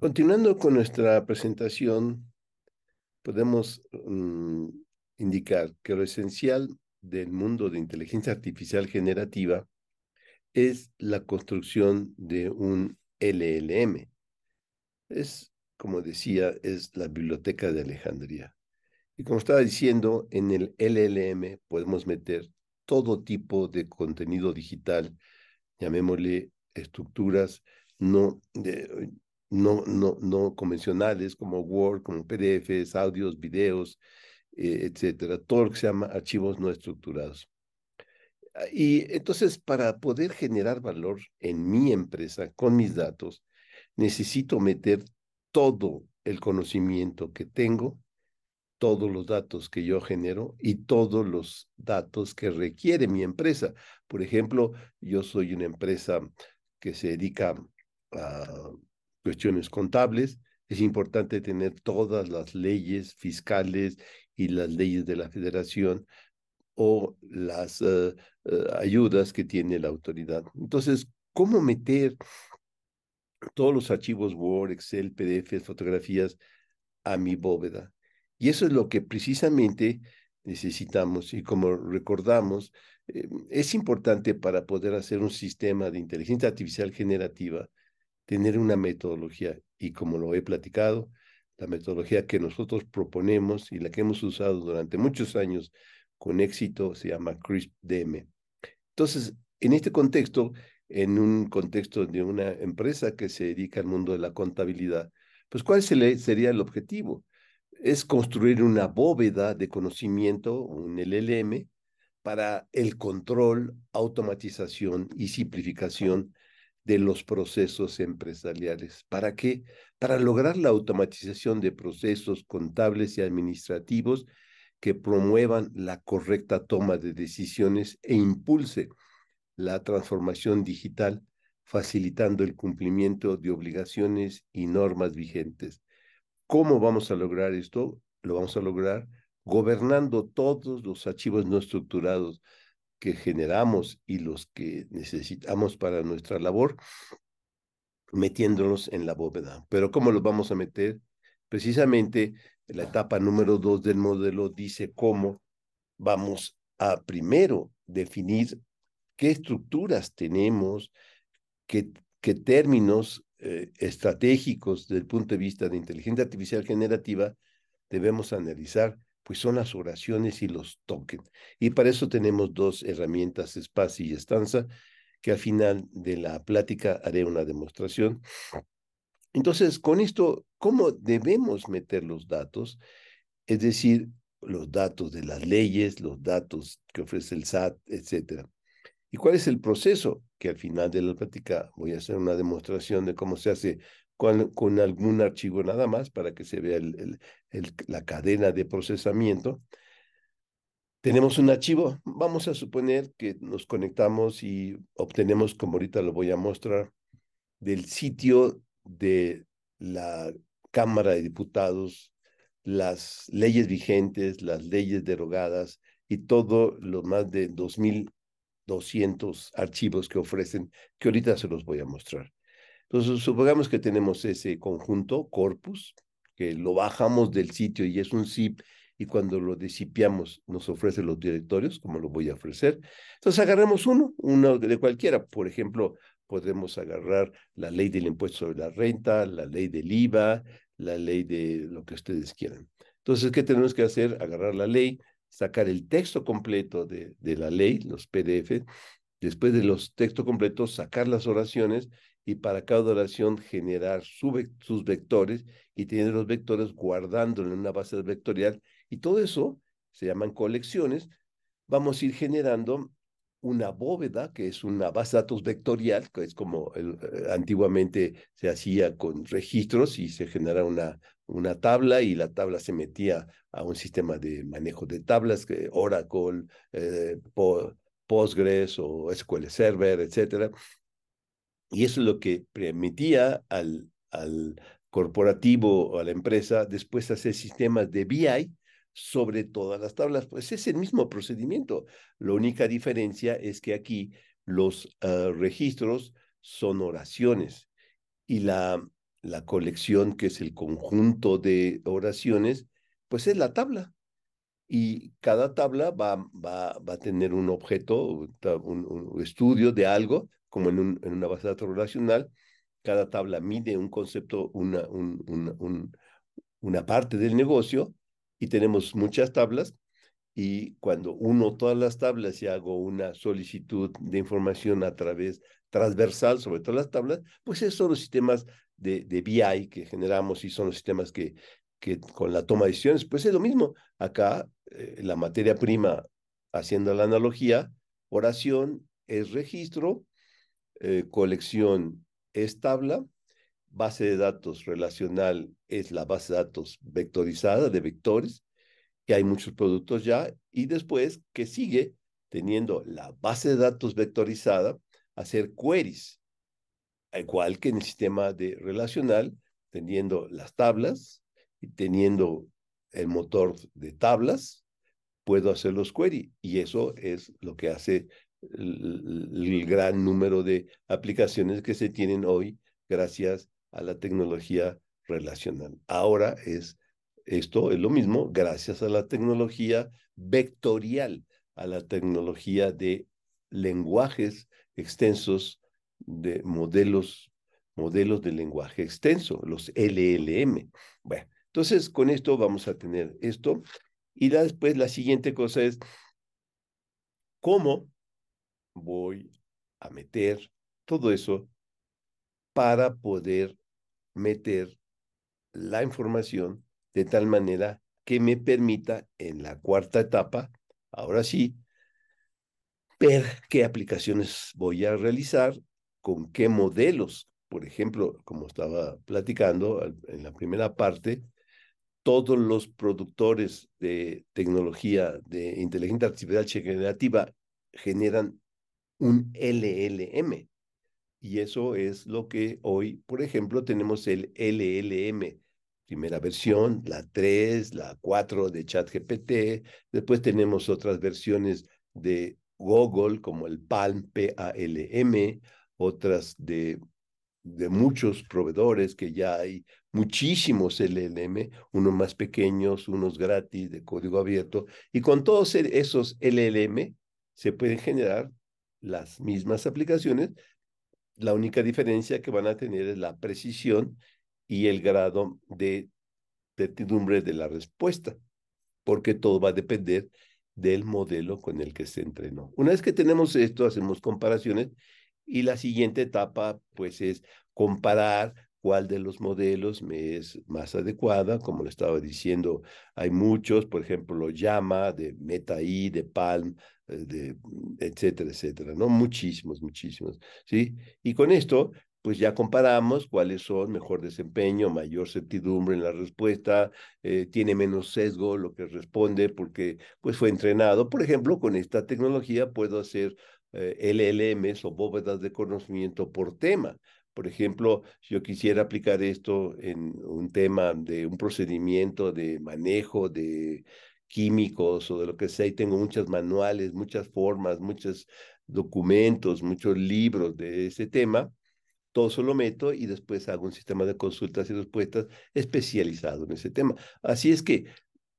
Continuando con nuestra presentación, podemos mm, indicar que lo esencial del mundo de inteligencia artificial generativa es la construcción de un LLM. Es, como decía, es la biblioteca de Alejandría. Y como estaba diciendo, en el LLM podemos meter todo tipo de contenido digital, llamémosle estructuras no de, no, no, no convencionales como Word, como PDFs, audios, videos, etc eh, etcétera, todo lo que se llama archivos no estructurados. Ah, y entonces, para poder generar valor en mi empresa con mis datos, necesito meter todo el conocimiento que tengo, todos los datos que yo genero y todos los datos que requiere mi empresa. Por ejemplo, yo soy una empresa que se dedica a cuestiones contables, es importante tener todas las leyes fiscales y las leyes de la federación o las eh, eh, ayudas que tiene la autoridad. Entonces, ¿cómo meter todos los archivos Word, Excel, PDF, fotografías a mi bóveda? Y eso es lo que precisamente necesitamos y como recordamos, eh, es importante para poder hacer un sistema de inteligencia artificial generativa tener una metodología. Y como lo he platicado, la metodología que nosotros proponemos y la que hemos usado durante muchos años con éxito se llama CRISP-DM. Entonces, en este contexto, en un contexto de una empresa que se dedica al mundo de la contabilidad, pues ¿cuál sería el objetivo? Es construir una bóveda de conocimiento, un LLM, para el control, automatización y simplificación de los procesos empresariales. ¿Para qué? Para lograr la automatización de procesos contables y administrativos que promuevan la correcta toma de decisiones e impulse la transformación digital, facilitando el cumplimiento de obligaciones y normas vigentes. ¿Cómo vamos a lograr esto? Lo vamos a lograr gobernando todos los archivos no estructurados, que generamos y los que necesitamos para nuestra labor, metiéndolos en la bóveda. Pero ¿cómo los vamos a meter? Precisamente la etapa número dos del modelo dice cómo vamos a primero definir qué estructuras tenemos, qué, términos eh, estratégicos desde el punto de vista de inteligencia artificial generativa debemos analizar pues son las oraciones y los tokens. Y para eso tenemos dos herramientas, espacio y estanza, que al final de la plática haré una demostración. Entonces, con esto, ¿cómo debemos meter los datos? Es decir, los datos de las leyes, los datos que ofrece el SAT, etc. ¿Y cuál es el proceso? Que al final de la plática voy a hacer una demostración de cómo se hace con, algún archivo nada más para que se vea la cadena de procesamiento. Tenemos un archivo, vamos a suponer que nos conectamos y obtenemos, como ahorita lo voy a mostrar, del sitio de la Cámara de Diputados, las leyes vigentes, las leyes derogadas y todo lo más de 2.200 archivos que ofrecen, que ahorita se los voy a mostrar. Entonces, supongamos que tenemos ese conjunto, corpus, que lo bajamos del sitio y es un zip, y cuando lo desipiamos nos ofrece los directorios, como lo voy a ofrecer. Entonces, agarremos uno, uno de cualquiera. Por ejemplo, podemos agarrar la ley del impuesto sobre la renta, la ley del IVA, la ley de lo que ustedes quieran. Entonces, ¿qué tenemos que hacer? Agarrar la ley, sacar el texto completo de, de la ley, los PDF, después de los textos completos, sacar las oraciones y para cada oración generar sus vectores y tener los vectores guardándolos en una base vectorial. Y todo eso se llaman colecciones. Vamos a ir generando una bóveda, que es una base de datos vectorial, que es como eh, antiguamente se hacía con registros y se genera una, una tabla y la tabla se metía a un sistema de manejo de tablas, que Oracle, eh, Postgres o SQL Server, etcétera. Y eso es lo que permitía al, al corporativo o a la empresa después hacer sistemas de BI sobre todas las tablas. Pues es el mismo procedimiento. La única diferencia es que aquí los ah, registros son oraciones y la, la colección, que es el conjunto de oraciones, pues es la tabla y cada tabla va, va, a tener un objeto, un, estudio de algo, como en, un, en, una base de datos relacional. Cada tabla mide un concepto, una, un, un, una parte del negocio y tenemos muchas tablas. Y cuando uno todas las tablas y hago una solicitud de información a través transversal sobre todas las tablas, pues esos son los sistemas de, de BI que generamos y son los sistemas que, con la toma de decisiones, pues es lo mismo. Acá eh, la materia prima, haciendo la analogía, oración es registro, eh, colección es tabla, base de datos relacional es la base de datos vectorizada de vectores, que hay muchos productos ya, y después que sigue teniendo la base de datos vectorizada, hacer queries, igual que en el sistema de relacional, teniendo las tablas, teniendo el motor de tablas, puedo hacer los query. Y eso es lo que hace el, el gran número de aplicaciones que se tienen hoy gracias a la tecnología relacional. Ahora es esto es lo mismo gracias a la tecnología vectorial, a la tecnología de lenguajes extensos, de modelos, modelos de lenguaje extenso, los LLM. Bueno, entonces, con esto vamos a tener esto. Y después la siguiente cosa es, ¿cómo voy a meter todo eso para poder meter la información de tal manera que me permita en la cuarta etapa, ahora sí, ver qué aplicaciones voy a realizar, con qué modelos. Por ejemplo, como estaba platicando en la primera parte, todos los productores de tecnología de inteligencia artificial generativa generan un LLM. Y eso es lo que hoy, por ejemplo, tenemos el LLM, primera versión, la 3, la 4 de ChatGPT, después tenemos otras versiones de Google como el Palm PALM, otras de, de muchos proveedores que ya hay muchísimos LLM, unos más pequeños, unos gratis de código abierto, y con todos e, esos LLM se pueden generar las mismas aplicaciones. La única diferencia que van a tener es la precisión y el grado de certidumbre de la respuesta, porque todo va a depender del modelo con el que se entrenó. Una vez que tenemos esto, hacemos comparaciones y la siguiente etapa pues es comparar cuál de los modelos me es más adecuada. Como le estaba diciendo, hay muchos, por ejemplo, Llama, de Meta-I, de Palm, eh, de mm, etcétera, etcétera, ¿no? Muchísimos, muchísimos, ¿sí? Y con esto, pues ya comparamos cuáles son mejor desempeño, mayor certidumbre en la respuesta, eh, tiene menos sesgo lo que responde porque pues fue entrenado. Por ejemplo, con esta tecnología puedo hacer eh, LLMs o bóvedas de conocimiento por tema por ejemplo, si yo quisiera aplicar esto en un tema de un procedimiento de manejo de químicos o de lo que sea, y tengo muchos manuales, muchas formas, muchos documentos, muchos libros de ese tema. Todo eso lo meto y después hago un sistema de consultas y respuestas especializado en ese tema. Así es que,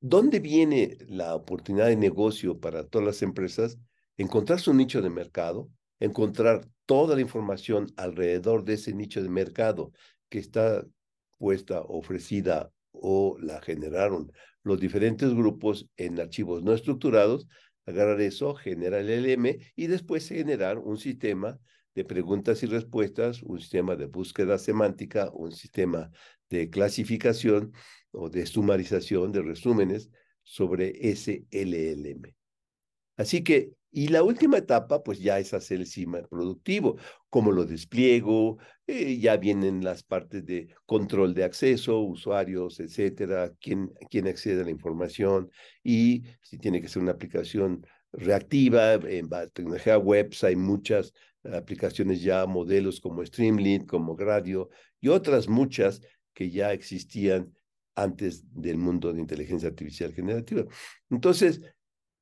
¿dónde viene la oportunidad de negocio para todas las empresas? Encontrar su nicho de mercado, encontrar toda la información alrededor de ese nicho de mercado que está puesta, ofrecida o la generaron los diferentes grupos en archivos no estructurados, agarrar eso, generar el LM y después generar un sistema de preguntas y respuestas, un sistema de búsqueda semántica, un sistema de clasificación o de sumarización de resúmenes sobre ese LLM. Así que y la última etapa, pues ya es hacer el CIMA productivo, como lo despliego, eh, ya vienen las partes de control de acceso, usuarios, etcétera, quién, quién accede a la información y si tiene que ser una aplicación reactiva, en tecnología web hay muchas aplicaciones ya, modelos como Streamlit, como Gradio, y otras muchas que ya existían antes del mundo de inteligencia artificial generativa. Entonces,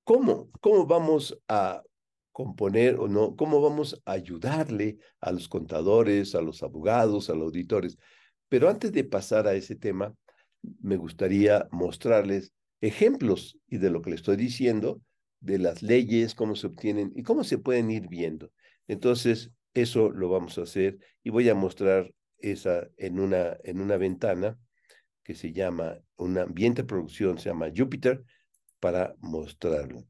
¿Cómo? vamos a componer o no? ¿Cómo vamos a ayudarle a los contadores, a los abogados, a los auditores? Pero antes de pasar a ese tema, me gustaría mostrarles ejemplos y de lo que le estoy diciendo, de las leyes, cómo se obtienen y cómo se pueden ir viendo. Entonces, eso lo vamos a hacer y voy a mostrar esa en una, en una ventana que se llama, un ambiente de producción se llama Júpiter para mostrarlo.